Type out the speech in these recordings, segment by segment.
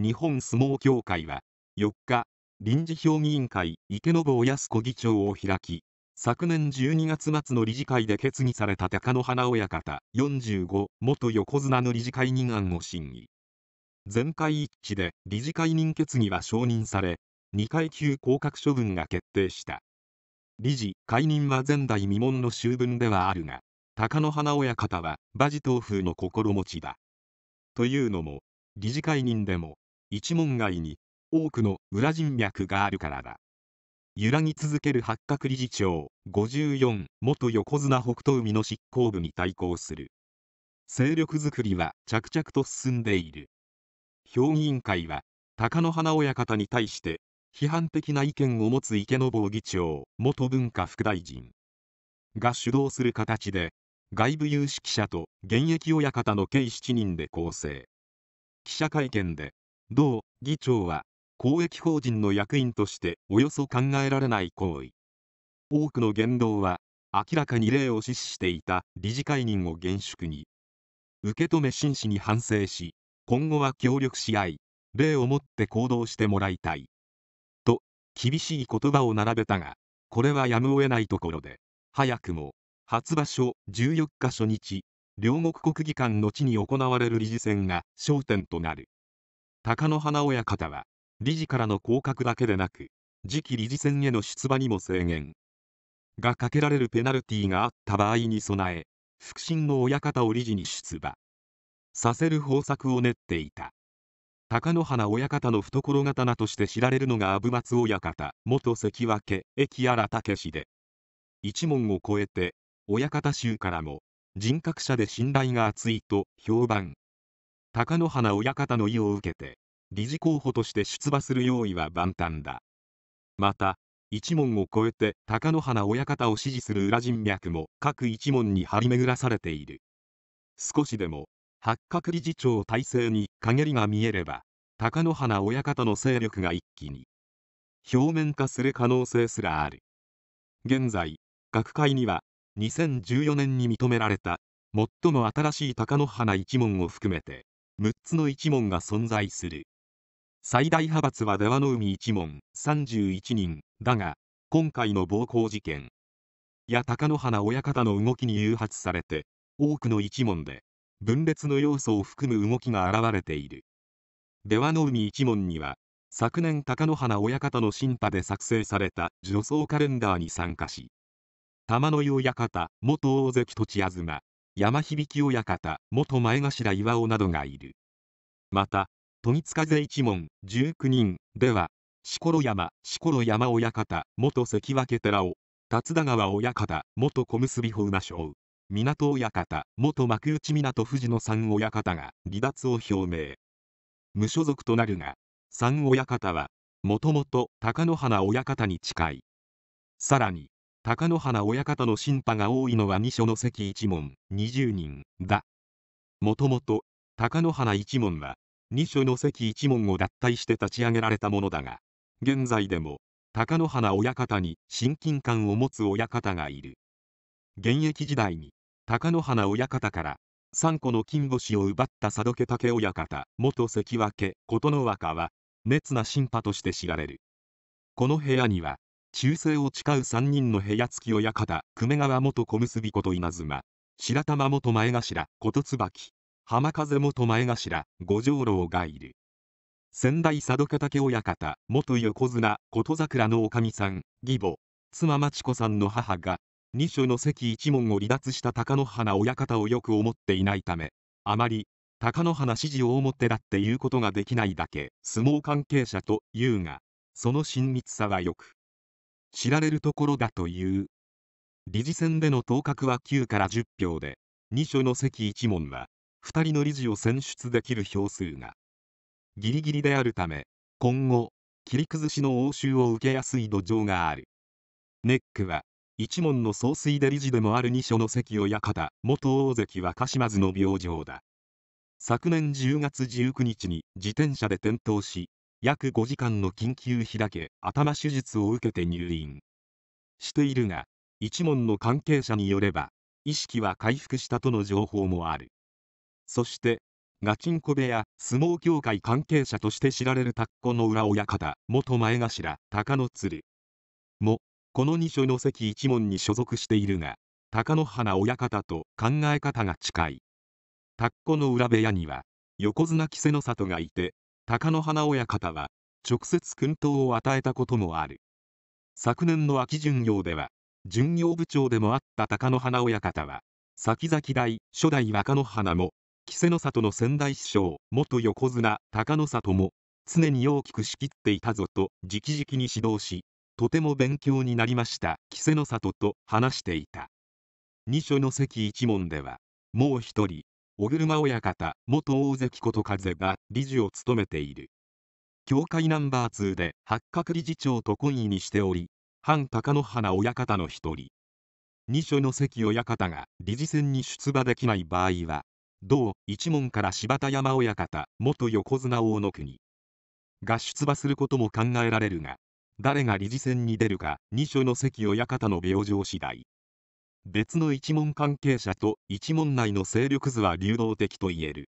日本相撲協会は4日臨時評議員会池信康子議長を開き昨年12月末の理事会で決議された貴乃花親方45元横綱の理事会人案を審議全会一致で理事会任決議は承認され2階級降格処分が決定した理事解任は前代未聞の終文ではあるが貴乃花親方は馬事東風の心持ちだというのも理事会任でも一門外に多くの裏人脈があるからだ揺らぎ続ける八角理事長54元横綱北東海の執行部に対抗する勢力づくりは着々と進んでいる評議員会は貴乃花親方に対して批判的な意見を持つ池坊議長元文化副大臣が主導する形で外部有識者と現役親方の計7人で構成記者会見で同議長は公益法人の役員としておよそ考えられない行為多くの言動は明らかに例を死守していた理事会人を厳粛に受け止め真摯に反省し今後は協力し合い例をもって行動してもらいたいと厳しい言葉を並べたがこれはやむを得ないところで早くも初場所14日初日両国国技館の地に行われる理事選が焦点となる貴乃花親方は理事からの降格だけでなく次期理事選への出馬にも制限がかけられるペナルティがあった場合に備え腹心の親方を理事に出馬させる方策を練っていた貴乃花親方の懐刀として知られるのが阿武松親方元関脇駅荒武氏で一門を超えて親方衆からも人格者で信頼が厚いと評判貴乃花親方の意を受けて理事候補として出馬する用意は万端だまた一門を超えて貴乃花親方を支持する裏人脈も各一門に張り巡らされている少しでも八角理事長体制に陰りが見えれば貴乃花親方の勢力が一気に表面化する可能性すらある現在学会には2014年に認められた最も新しい貴乃花一門を含めて6つの一門が存在する最大派閥は出羽海一門31人だが今回の暴行事件や貴乃花親方の動きに誘発されて多くの一門で分裂の要素を含む動きが現れている出羽海一門には昨年貴乃花親方の審判で作成された女装カレンダーに参加し玉の井親方元大関栃東山響親方、元前頭岩尾などがいる。また、富塚風一門19人では、四こ山、四こ山親方、元関脇寺尾、辰田川親方、元小結法馬将、港親方、元幕内港藤野さん親方が離脱を表明。無所属となるが、三親方は、もともと貴乃花親方に近い。さらに、貴乃花親方の審判が多いのは二所の関一門20人だもともと高野花一門は二所の関一門を脱退して立ち上げられたものだが現在でも高野花親方に親近感を持つ親方がいる現役時代に高野花親方から3個の金星を奪った佐渡家武親方元関脇琴ノ若は熱な審判として知られるこの部屋には忠誠を誓う三人の部屋付き親方、久米川元小結こと稲妻、白玉元前頭、琴椿、浜風元前頭、五条楼がいる。仙台佐渡ヶ竹親方、元横綱、琴桜の女将さん、義母、妻町子さんの母が、二所の関一門を離脱した貴乃花親方をよく思っていないため、あまり、貴乃花支持を表だって言うことができないだけ、相撲関係者と言うが、その親密さはよく、知られるところだという理事選での当確は9から10票で2所の席1問は2人の理事を選出できる票数がギリギリであるため今後切り崩しの応酬を受けやすい土壌があるネックは一門の総帥で理事でもある二所の関を館元大関は鹿島津の病状だ昨年10月19日に自転車で転倒し約5時間の緊急開け頭手術を受けて入院しているが一門の関係者によれば意識は回復したとの情報もあるそしてガチンコ部屋相撲協会関係者として知られる田子の裏親方元前頭鷹の鶴もこの二所の関一門に所属しているが鷹の花親方と考え方が近い田子の裏部屋には横綱稀勢の里がいて貴乃花親方は直接薫陶を与えたこともある昨年の秋巡業では巡業部長でもあった貴乃花親方は先々代初代若乃花も稀勢の里の先代師匠元横綱貴の里も常に大きく仕切っていたぞと直々に指導しとても勉強になりました稀勢の里と話していた二所の関一門ではもう一人小車親方、元大関琴風が理事を務めている。協会ナンバー2で八角理事長と懇意にしており、反高野花親方の一人。二所の関親方が理事選に出馬できない場合は、同一門から柴田山親方、元横綱大野国が出馬することも考えられるが、誰が理事選に出るか、二所の関親方の病状次第。別の一門関係者と一門内の勢力図は流動的といえる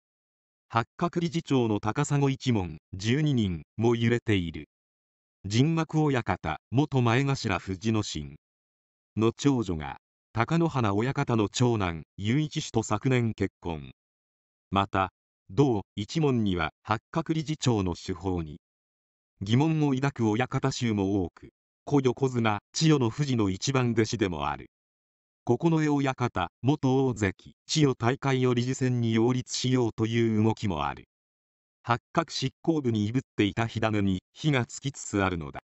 八角理事長の高砂一門12人も揺れている人幕親方元前頭藤野心の長女が貴乃花親方の長男雄一氏と昨年結婚また同一門には八角理事長の手法に疑問を抱く親方衆も多く小横綱千代の富士の一番弟子でもある九重親方元大関千代大会を理事選に擁立しようという動きもある八角執行部にいぶっていた火種に火がつきつつあるのだ